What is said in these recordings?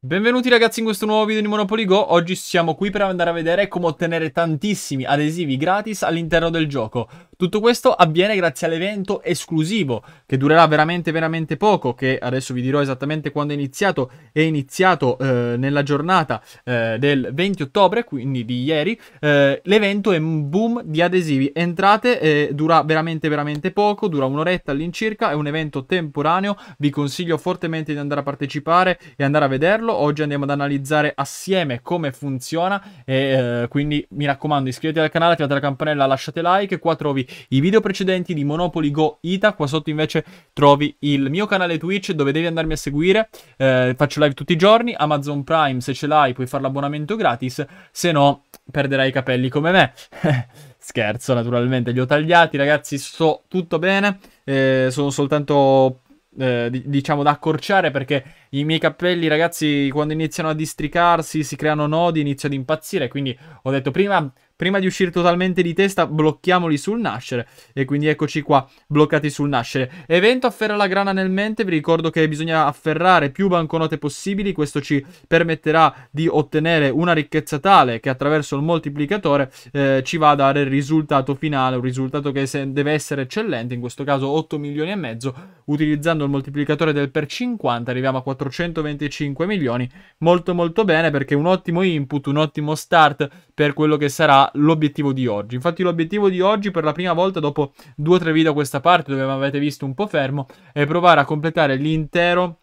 Benvenuti ragazzi in questo nuovo video di Monopoly Go, oggi siamo qui per andare a vedere come ottenere tantissimi adesivi gratis all'interno del gioco tutto questo avviene grazie all'evento esclusivo che durerà veramente veramente poco, che adesso vi dirò esattamente quando è iniziato, è iniziato eh, nella giornata eh, del 20 ottobre, quindi di ieri. Eh, l'evento è un boom di adesivi, entrate, eh, dura veramente veramente poco, dura un'oretta all'incirca, è un evento temporaneo, vi consiglio fortemente di andare a partecipare e andare a vederlo. Oggi andiamo ad analizzare assieme come funziona e eh, quindi mi raccomando iscrivetevi al canale, attivate la campanella, lasciate like, qua trovi i video precedenti di Monopoly Go Ita. Qua sotto invece trovi il mio canale Twitch dove devi andarmi a seguire. Eh, faccio live tutti i giorni. Amazon Prime, se ce l'hai, puoi fare l'abbonamento gratis. Se no, perderai i capelli come me. Scherzo, naturalmente, li ho tagliati, ragazzi. Sto tutto bene. Eh, sono soltanto eh, diciamo da accorciare perché i miei capelli, ragazzi, quando iniziano a districarsi, si creano nodi, inizio ad impazzire. Quindi ho detto prima, prima di uscire totalmente di testa, blocchiamoli sul nascere. E quindi eccoci qua, bloccati sul nascere. Evento afferra la grana nel mente. Vi ricordo che bisogna afferrare più banconote possibili. Questo ci permetterà di ottenere una ricchezza tale che attraverso il moltiplicatore eh, ci va a dare il risultato finale. Un risultato che deve essere eccellente. In questo caso 8 milioni e mezzo. Utilizzando il moltiplicatore del per 50 arriviamo a 4 425 milioni, molto molto bene perché un ottimo input, un ottimo start per quello che sarà l'obiettivo di oggi. Infatti l'obiettivo di oggi per la prima volta dopo due o tre video a questa parte dove mi avete visto un po' fermo è provare a completare l'intero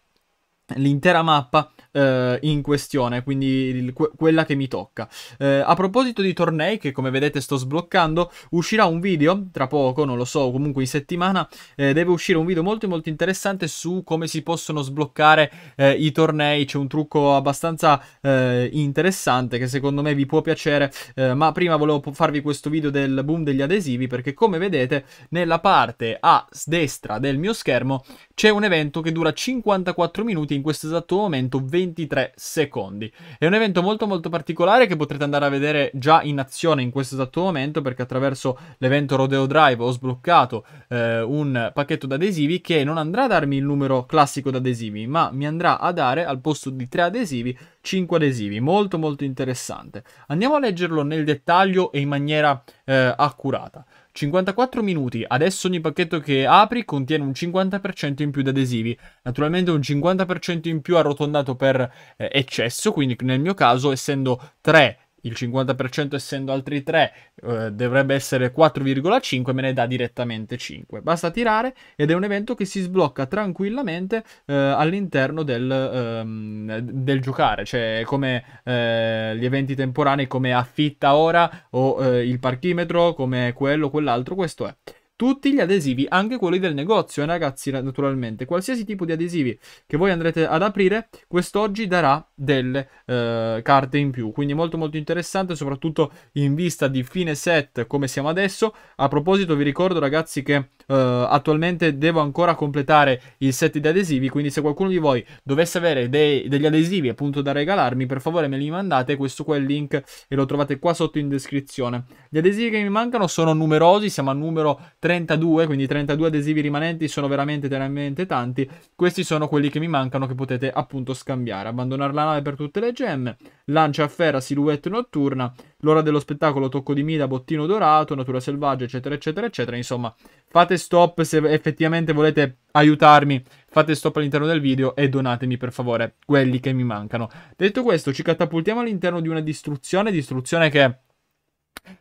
l'intera mappa eh, in questione, quindi il, que- quella che mi tocca. Eh, a proposito di tornei, che come vedete sto sbloccando, uscirà un video, tra poco, non lo so, comunque in settimana, eh, deve uscire un video molto molto interessante su come si possono sbloccare eh, i tornei, c'è un trucco abbastanza eh, interessante che secondo me vi può piacere, eh, ma prima volevo farvi questo video del boom degli adesivi perché come vedete nella parte a destra del mio schermo c'è un evento che dura 54 minuti, in questo esatto momento 20 23 secondi. È un evento molto molto particolare che potrete andare a vedere già in azione in questo esatto momento perché attraverso l'evento Rodeo Drive ho sbloccato eh, un pacchetto d'adesivi che non andrà a darmi il numero classico d'adesivi ma mi andrà a dare al posto di 3 adesivi 5 adesivi. Molto molto interessante. Andiamo a leggerlo nel dettaglio e in maniera eh, accurata. 54 minuti. Adesso ogni pacchetto che apri contiene un 50% in più di adesivi. Naturalmente un 50% in più arrotondato per eh, eccesso, quindi nel mio caso essendo 3 il 50% essendo altri 3 eh, dovrebbe essere 4,5, me ne dà direttamente 5. Basta tirare ed è un evento che si sblocca tranquillamente eh, all'interno del, ehm, del, giocare, cioè come eh, gli eventi temporanei come affitta ora o eh, il parchimetro, come quello, quell'altro, questo è tutti gli adesivi, anche quelli del negozio. E eh, ragazzi, naturalmente, qualsiasi tipo di adesivi che voi andrete ad aprire, quest'oggi darà delle eh, carte in più. Quindi molto molto interessante, soprattutto in vista di fine set come siamo adesso. A proposito, vi ricordo ragazzi che eh, attualmente devo ancora completare il set di adesivi, quindi se qualcuno di voi dovesse avere dei, degli adesivi appunto da regalarmi, per favore me li mandate, questo qua è il link e lo trovate qua sotto in descrizione. Gli adesivi che mi mancano sono numerosi, siamo a numero 3. 32, quindi 32 adesivi rimanenti sono veramente veramente tanti. Questi sono quelli che mi mancano che potete appunto scambiare. Abbandonare la nave per tutte le gemme, lancia a ferra, silhouette notturna, l'ora dello spettacolo, tocco di mida, bottino dorato, natura selvaggia, eccetera, eccetera, eccetera. Insomma, fate stop se effettivamente volete aiutarmi, fate stop all'interno del video e donatemi per favore quelli che mi mancano. Detto questo, ci catapultiamo all'interno di una distruzione, distruzione che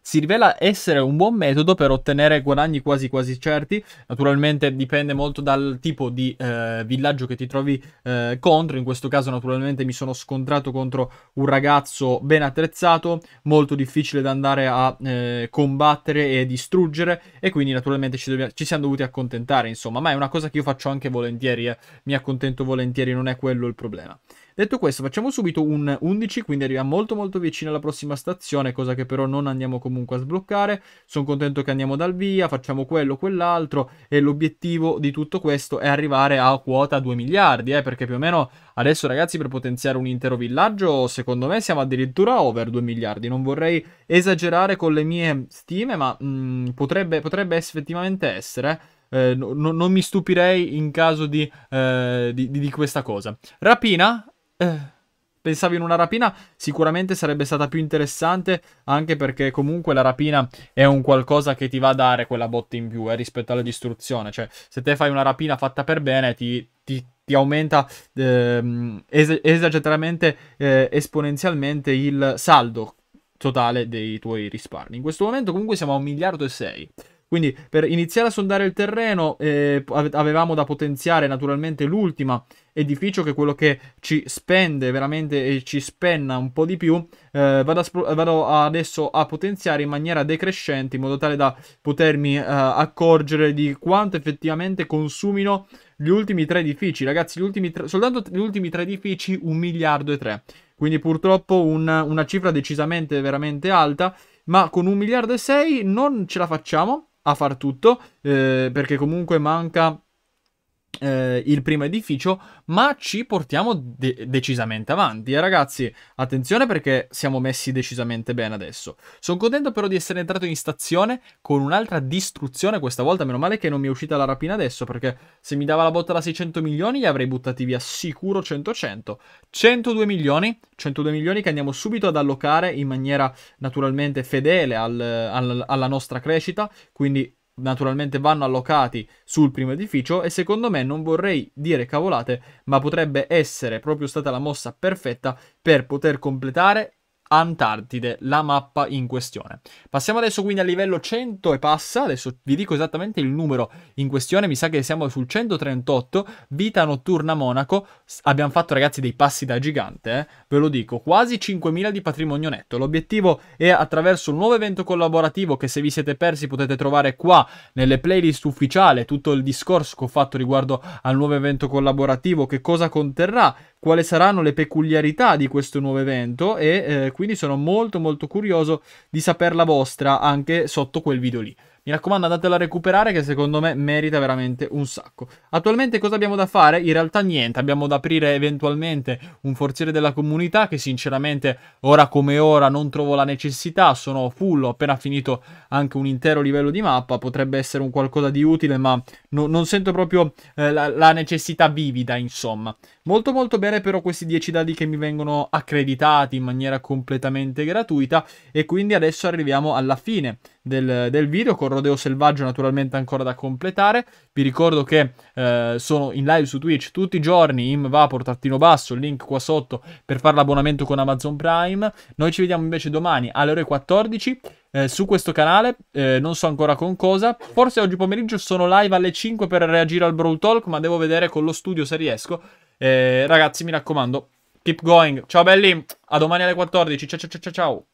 si rivela essere un buon metodo per ottenere guadagni quasi quasi certi. Naturalmente dipende molto dal tipo di eh, villaggio che ti trovi eh, contro. In questo caso, naturalmente, mi sono scontrato contro un ragazzo ben attrezzato, molto difficile da andare a eh, combattere e distruggere. E quindi, naturalmente, ci, dobbiamo, ci, siamo dovuti accontentare. Insomma, ma è una cosa che io faccio anche volentieri. Eh. Mi accontento volentieri, non è quello il problema. Detto questo, facciamo subito un 11, quindi arriviamo molto molto vicino alla prossima stazione, cosa che però non andiamo comunque a sbloccare. Sono contento che andiamo dal via, facciamo quello, quell'altro e l'obiettivo di tutto questo è arrivare a quota 2 miliardi, eh, perché più o meno adesso ragazzi per potenziare un intero villaggio, secondo me siamo addirittura over 2 miliardi. Non vorrei esagerare con le mie stime, ma mh, mm, potrebbe, potrebbe effettivamente essere. Eh, eh no, non mi stupirei in caso di, eh, di, di questa cosa. Rapina, eh, pensavi in una rapina, sicuramente sarebbe stata più interessante, anche perché comunque la rapina è un qualcosa che ti va a dare quella botta in più eh, rispetto alla distruzione. Cioè, se te fai una rapina fatta per bene, ti, ti, ti aumenta eh, es- esageratamente, eh, esponenzialmente il saldo totale dei tuoi risparmi. In questo momento comunque siamo a 1 miliardo e sei. Quindi per iniziare a sondare il terreno eh, avevamo da potenziare naturalmente l'ultima edificio che è quello che ci spende veramente e ci spenna un po' di più. Eh, vado, a, vado, adesso a potenziare in maniera decrescente in modo tale da potermi eh, accorgere di quanto effettivamente consumino gli ultimi tre edifici. Ragazzi, gli ultimi tre, soltanto gli ultimi tre edifici un miliardo e tre. Quindi purtroppo un, una cifra decisamente veramente alta. Ma con un miliardo e sei non ce la facciamo a far tutto, eh, perché comunque manca eh, il primo edificio, ma ci portiamo de- decisamente avanti. E ragazzi, attenzione perché siamo messi decisamente bene adesso. Sono contento però di essere entrato in stazione con un'altra distruzione questa volta. Meno male che non mi è uscita la rapina adesso, perché se mi dava la botta da 600 milioni li avrei buttati via sicuro 100-100. 102 milioni, 102 milioni che andiamo subito ad allocare in maniera naturalmente fedele al, al, alla nostra crescita, quindi naturalmente vanno allocati sul primo edificio e secondo me non vorrei dire cavolate, ma potrebbe essere proprio stata la mossa perfetta per poter completare Antartide, la mappa in questione. Passiamo adesso quindi al livello 100 e passa, adesso vi dico esattamente il numero in questione, mi sa che siamo sul 138, vita notturna Monaco, abbiamo fatto ragazzi dei passi da gigante, eh? ve lo dico, quasi 5.000 di patrimonio netto, l'obiettivo è attraverso un nuovo evento collaborativo che se vi siete persi potete trovare qua nelle playlist ufficiale, tutto il discorso che ho fatto riguardo al nuovo evento collaborativo, che cosa conterrà, quali saranno le peculiarità di questo nuovo evento e eh, quindi quindi sono molto molto curioso di saper la vostra anche sotto quel video lì. Mi raccomando, andatela a recuperare che secondo me merita veramente un sacco. Attualmente cosa abbiamo da fare? In realtà niente, abbiamo da aprire eventualmente un forziere della comunità che sinceramente ora come ora non trovo la necessità, sono full, ho appena finito anche un intero livello di mappa, potrebbe essere un qualcosa di utile ma no, non sento proprio eh, la, la necessità vivida insomma. Molto molto bene però questi 10 dadi che mi vengono accreditati in maniera completamente gratuita e quindi adesso arriviamo alla fine del, del, video, con Rodeo Selvaggio naturalmente ancora da completare. Vi ricordo che eh, sono in live su Twitch tutti i giorni, im vapor trattino basso, link qua sotto per fare l'abbonamento con Amazon Prime. Noi ci vediamo invece domani alle ore 14. Eh, su questo canale, eh, non so ancora con cosa. Forse oggi pomeriggio sono live alle 5 per reagire al Brawl Talk, ma devo vedere con lo studio se riesco. Eh, ragazzi, mi raccomando, keep going. Ciao belli, a domani alle 14. Ciao ciao ciao ciao. ciao.